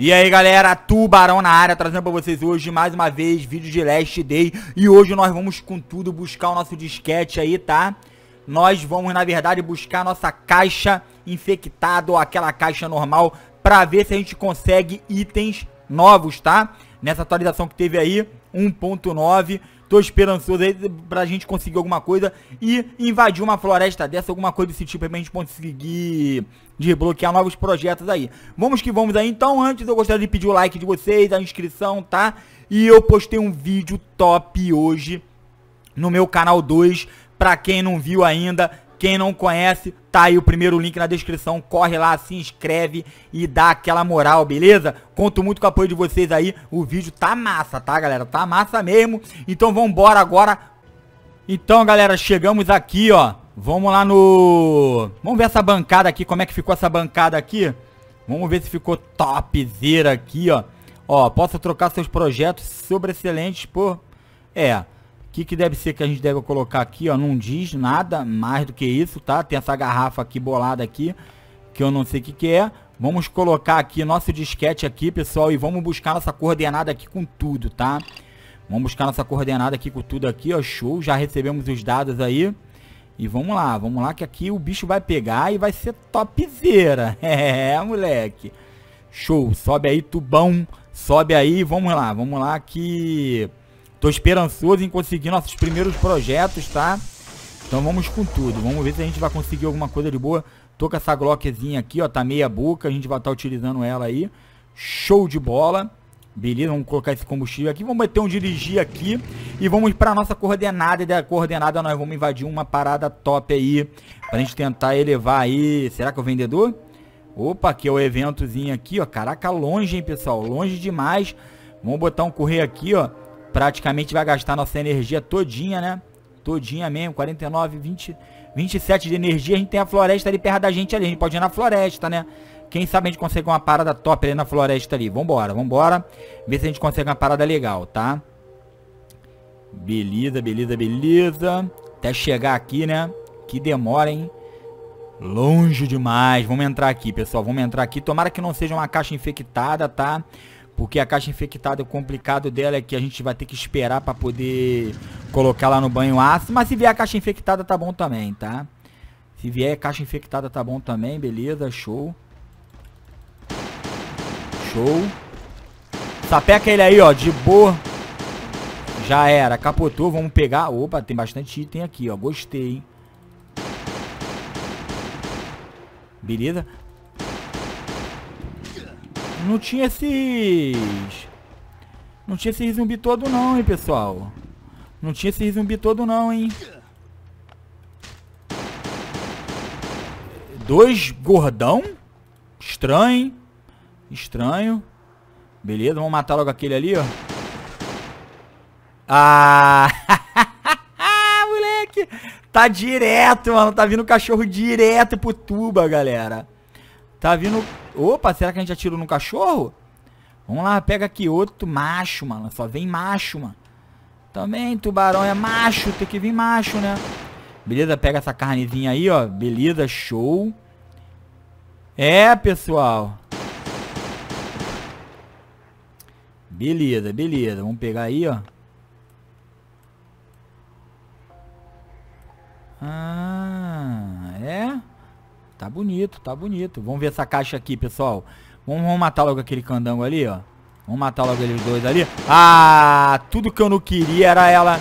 E aí galera, Tubarão na área, trazendo pra vocês hoje mais uma vez vídeo de Last Day E hoje nós vamos com tudo buscar o nosso disquete aí, tá? Nós vamos na verdade buscar a nossa caixa infectada ou aquela caixa normal Pra ver se a gente consegue itens novos, tá? Nessa atualização que teve aí, 1.9 Tô esperançoso aí pra gente conseguir alguma coisa e invadir uma floresta dessa, alguma coisa desse tipo, pra gente conseguir desbloquear novos projetos aí. Vamos que vamos aí. Então, antes eu gostaria de pedir o like de vocês, a inscrição, tá? E eu postei um vídeo top hoje no meu canal 2, pra quem não viu ainda, quem não conhece, tá aí o primeiro link na descrição. Corre lá, se inscreve e dá aquela moral, beleza? Conto muito com o apoio de vocês aí. O vídeo tá massa, tá, galera? Tá massa mesmo. Então vambora agora. Então, galera, chegamos aqui, ó. Vamos lá no... Vamos ver essa bancada aqui, como é que ficou essa bancada aqui. Vamos ver se ficou topzera aqui, ó. Ó, posso trocar seus projetos sobre excelentes por... É... O que, que deve ser que a gente deve colocar aqui, ó? Não diz nada mais do que isso, tá? Tem essa garrafa aqui bolada aqui, que eu não sei o que, que é. Vamos colocar aqui nosso disquete aqui, pessoal, e vamos buscar nossa coordenada aqui com tudo, tá? Vamos buscar nossa coordenada aqui com tudo aqui, ó, show, já recebemos os dados aí. E vamos lá, vamos lá que aqui o bicho vai pegar e vai ser topzera. É, moleque. Show, sobe aí, tubão, sobe aí, vamos lá, vamos lá que... Tô esperançoso em conseguir nossos primeiros projetos, tá? Então vamos com tudo. Vamos ver se a gente vai conseguir alguma coisa de boa. Tô com essa Glockzinha aqui, ó. Tá meia boca. A gente vai estar tá utilizando ela aí. Show de bola. Beleza, vamos colocar esse combustível aqui. Vamos meter um dirigir aqui. E vamos pra nossa coordenada. E da coordenada nós vamos invadir uma parada top aí. Pra gente tentar elevar aí. Será que é o vendedor? Opa, aqui é o eventozinho aqui, ó. Caraca, longe, hein, pessoal. Longe demais. Vamos botar um correio aqui, ó praticamente vai gastar nossa energia todinha, né? Todinha mesmo, 49, 20, 27 de energia. A gente tem a floresta ali perto da gente ali. A gente pode ir na floresta, né? Quem sabe a gente consegue uma parada top ali na floresta ali. Vambora, vambora. Ver se a gente consegue uma parada legal, tá? Beleza, beleza, beleza. Até chegar aqui, né? Que demora, hein? Longe demais. Vamos entrar aqui, pessoal. Vamos entrar aqui. Tomara que não seja uma caixa infectada, tá? Tá? Porque a caixa infectada, o complicado dela é que a gente vai ter que esperar para poder colocar lá no banho ácido. Mas se vier a caixa infectada, tá bom também, tá? Se vier a caixa infectada, tá bom também. Beleza, show. Show. Sapeca ele aí, ó, de boa. Já era, capotou. Vamos pegar. Opa, tem bastante item aqui, ó. Gostei, hein? Beleza? não tinha esses... Não tinha esse zumbi todo não, hein, pessoal. Não tinha esse zumbi todo não, hein. Dois gordão? Estranho, hein? Estranho. Beleza, vamos matar logo aquele ali, ó. Ah! Moleque! Tá direto, mano. Tá vindo o cachorro direto pro tuba, galera. Tá vindo... Opa, será que a gente atirou no cachorro? Vamos lá, pega aqui outro macho, mano. Só vem macho, mano. Também tubarão é macho, tem que vir macho, né? Beleza, pega essa carnezinha aí, ó. Beleza, show. É, pessoal. Beleza, beleza. Vamos pegar aí, ó. Ah, Tá bonito, tá bonito. Vamos ver essa caixa aqui, pessoal. Vamos, vamos matar logo aquele candango ali, ó. Vamos matar logo eles dois ali. Ah, tudo que eu não queria era ela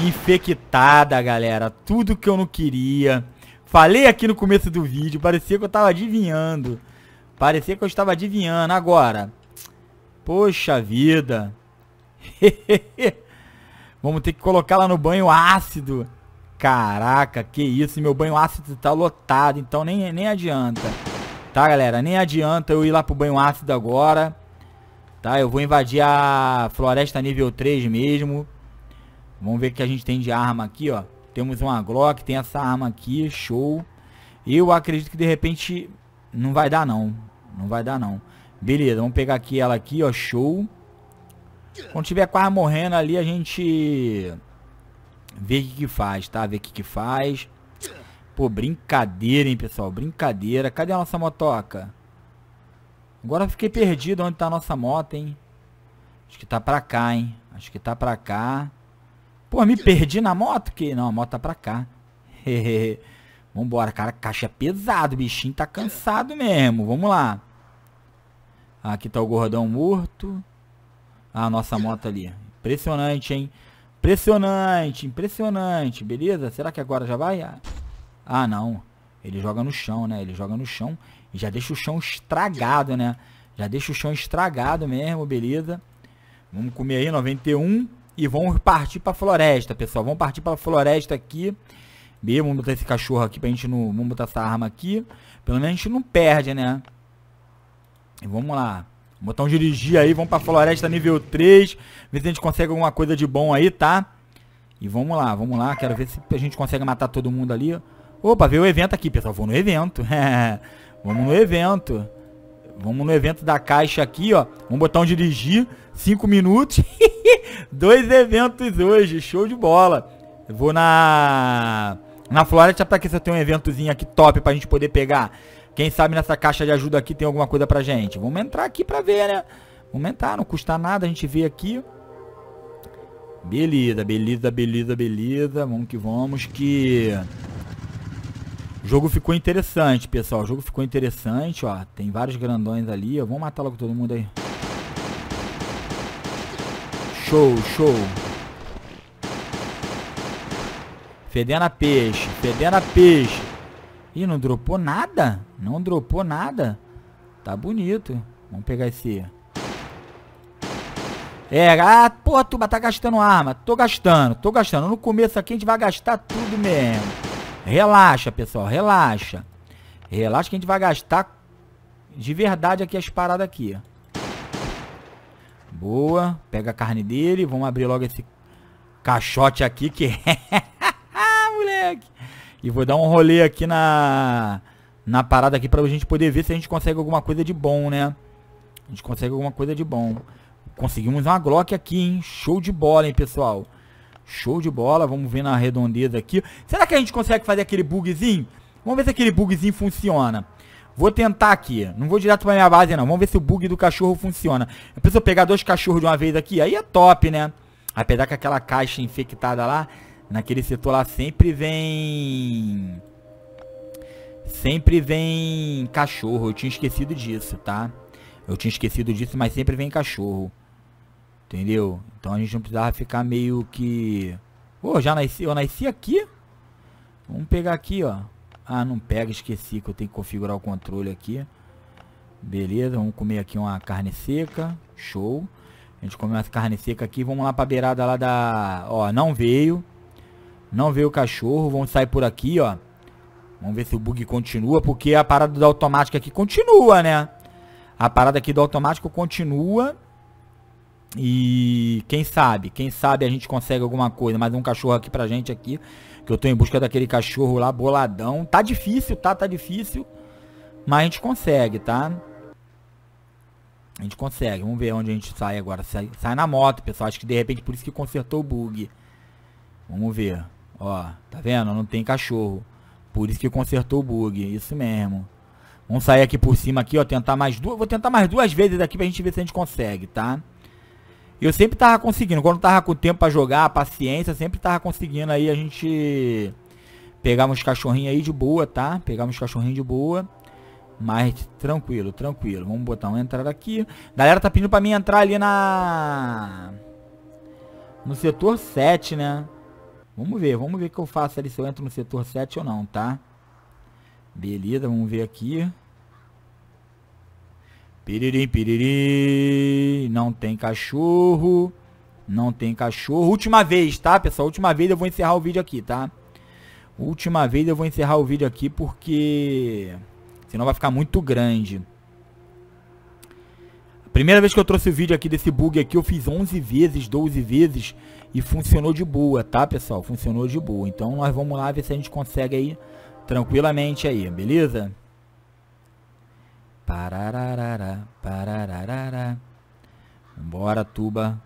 infectada, galera. Tudo que eu não queria. Falei aqui no começo do vídeo, parecia que eu tava adivinhando. Parecia que eu estava adivinhando. Agora, poxa vida. Vamos ter que colocar lá no banho ácido. Caraca, que isso, meu banho ácido tá lotado, então nem, nem adianta. Tá, galera, nem adianta eu ir lá pro banho ácido agora. Tá, eu vou invadir a floresta nível 3 mesmo. Vamos ver o que a gente tem de arma aqui, ó. Temos uma Glock, tem essa arma aqui, show. Eu acredito que de repente não vai dar não. Não vai dar não. Beleza, vamos pegar aqui ela aqui, ó, show. Quando tiver quase morrendo ali, a gente Ver o que, que faz, tá? Ver o que, que faz. Pô, brincadeira, hein, pessoal? Brincadeira. Cadê a nossa motoca? Agora eu fiquei perdido onde tá a nossa moto, hein? Acho que tá pra cá, hein? Acho que tá pra cá. Pô, me perdi na moto? Que... Não, a moto tá pra cá. Vambora, cara. Caixa é pesado. O bichinho tá cansado mesmo. Vamos lá. Aqui tá o gordão morto. Ah, a nossa moto ali. Impressionante, hein? Impressionante, impressionante, beleza? Será que agora já vai? Ah, ah, não. Ele joga no chão, né? Ele joga no chão e já deixa o chão estragado, né? Já deixa o chão estragado mesmo, beleza? Vamos comer aí 91 e vamos partir para floresta, pessoal. Vamos partir para floresta aqui. Beleza? Vamos botar esse cachorro aqui pra gente não... Vamos botar essa arma aqui. Pelo menos a gente não perde, né? E vamos lá. Botão botar um dirigir aí, vamos pra floresta nível 3. Ver se a gente consegue alguma coisa de bom aí, tá? E vamos lá, vamos lá. Quero ver se a gente consegue matar todo mundo ali. Opa, veio o evento aqui, pessoal. Vou no evento. vamos no evento. Vamos no evento da caixa aqui, ó. Vamos botar um dirigir. 5 minutos. Dois eventos hoje. Show de bola. vou na... Na Floresta, pra que você tem um eventozinho aqui top pra gente poder pegar. Quem sabe nessa caixa de ajuda aqui tem alguma coisa pra gente. Vamos entrar aqui pra ver, né? Vamos entrar, não custa nada a gente ver aqui. Beleza, beleza, beleza, beleza. Vamos que vamos que... O jogo ficou interessante, pessoal. O jogo ficou interessante, ó. Tem vários grandões ali. Ó. Vamos matar logo todo mundo aí. Show, show. Fedendo a peixe, fedendo a peixe. Ih, não dropou nada? Não dropou nada? Tá bonito. Vamos pegar esse... É, ah, porra, Tuba, tá gastando arma. Tô gastando, tô gastando. No começo aqui a gente vai gastar tudo mesmo. Relaxa, pessoal, relaxa. Relaxa que a gente vai gastar de verdade aqui as paradas aqui. Boa. Pega a carne dele. Vamos abrir logo esse caixote aqui que... É, moleque. E vou dar um rolê aqui na, na parada aqui pra gente poder ver se a gente consegue alguma coisa de bom, né? A gente consegue alguma coisa de bom. Conseguimos uma Glock aqui, hein? Show de bola, hein, pessoal? Show de bola. Vamos ver na redondeza aqui. Será que a gente consegue fazer aquele bugzinho? Vamos ver se aquele bugzinho funciona. Vou tentar aqui. Não vou direto pra minha base, não. Vamos ver se o bug do cachorro funciona. Eu preciso pegar dois cachorros de uma vez aqui. Aí é top, né? Apesar que aquela caixa infectada lá Naquele setor lá sempre vem... Sempre vem cachorro. Eu tinha esquecido disso, tá? Eu tinha esquecido disso, mas sempre vem cachorro. Entendeu? Então a gente não precisava ficar meio que... Pô, oh, já nasci, eu nasci aqui? Vamos pegar aqui, ó. Ah, não pega, esqueci que eu tenho que configurar o controle aqui. Beleza, vamos comer aqui uma carne seca. Show. A gente come uma carne seca aqui, vamos lá pra beirada lá da... Ó, não veio. Não veio o cachorro. Vamos sair por aqui, ó. Vamos ver se o bug continua, porque a parada do automático aqui continua, né? A parada aqui do automático continua. E quem sabe, quem sabe a gente consegue alguma coisa. Mais um cachorro aqui pra gente aqui. Que eu tô em busca daquele cachorro lá, boladão. Tá difícil, tá? Tá difícil. Mas a gente consegue, tá? A gente consegue. Vamos ver onde a gente sai agora. Sai, sai na moto, pessoal. Acho que de repente por isso que consertou o bug. Vamos ver. Ó, tá vendo? Não tem cachorro. Por isso que consertou o bug. Isso mesmo. Vamos sair aqui por cima aqui, ó. Tentar mais duas. Vou tentar mais duas vezes aqui pra gente ver se a gente consegue, tá? Eu sempre tava conseguindo. Quando tava com tempo pra jogar, paciência, sempre tava conseguindo aí a gente... pegar uns cachorrinhos aí de boa, tá? Pegar uns cachorrinhos de boa. Mas tranquilo, tranquilo. Vamos botar uma entrada aqui. Galera tá pedindo pra mim entrar ali na... No setor 7, né? Vamos ver, vamos ver o que eu faço ali, se eu entro no setor 7 ou não, tá? Beleza, vamos ver aqui. Piririm, piririm. Não tem cachorro. Não tem cachorro. Última vez, tá, pessoal? Última vez eu vou encerrar o vídeo aqui, tá? Última vez eu vou encerrar o vídeo aqui porque... Senão vai ficar muito grande primeira vez que eu trouxe o vídeo aqui desse bug aqui, eu fiz 11 vezes, 12 vezes e funcionou de boa, tá, pessoal? Funcionou de boa. Então, nós vamos lá ver se a gente consegue aí tranquilamente aí, beleza? Parararara, parararara. Bora, tuba.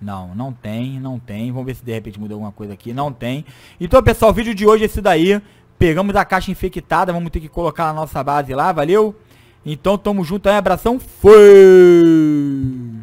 Não, não tem, não tem. Vamos ver se de repente muda alguma coisa aqui. Não tem. Então, pessoal, o vídeo de hoje é esse daí. Pegamos a caixa infectada, vamos ter que colocar a nossa base lá, valeu? Então tamo junto aí, abração. Foi!